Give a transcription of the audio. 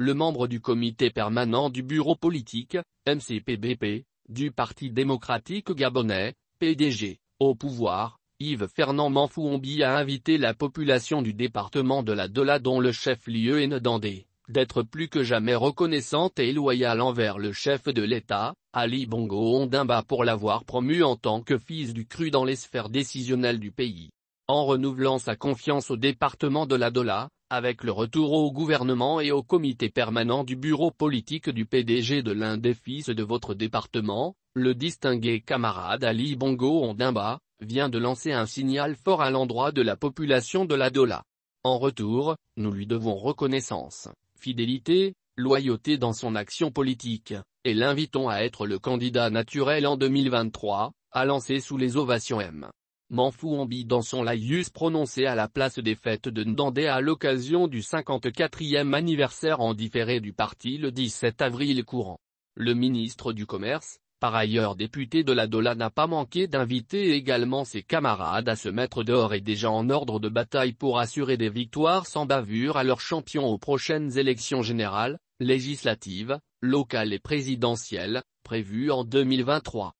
le membre du comité permanent du bureau politique, MCPBP, du Parti démocratique gabonais, PDG, au pouvoir, Yves Fernand Manfouombi a invité la population du département de la Dola dont le chef-lieu est Ndandé, d'être plus que jamais reconnaissante et loyale envers le chef de l'État, Ali Bongo Ondimba pour l'avoir promu en tant que fils du cru dans les sphères décisionnelles du pays en renouvelant sa confiance au département de la Dola, avec le retour au gouvernement et au comité permanent du bureau politique du PDG de l'un des fils de votre département, le distingué camarade Ali Bongo Ondimba, vient de lancer un signal fort à l'endroit de la population de la Dola. En retour, nous lui devons reconnaissance, fidélité, loyauté dans son action politique, et l'invitons à être le candidat naturel en 2023, à lancer sous les ovations M. Ambi dans son laïus prononcé à la place des fêtes de Ndandé à l'occasion du 54e anniversaire en différé du parti le 17 avril courant. Le ministre du Commerce, par ailleurs député de la Dola n'a pas manqué d'inviter également ses camarades à se mettre dehors et déjà en ordre de bataille pour assurer des victoires sans bavure à leurs champions aux prochaines élections générales, législatives, locales et présidentielles, prévues en 2023.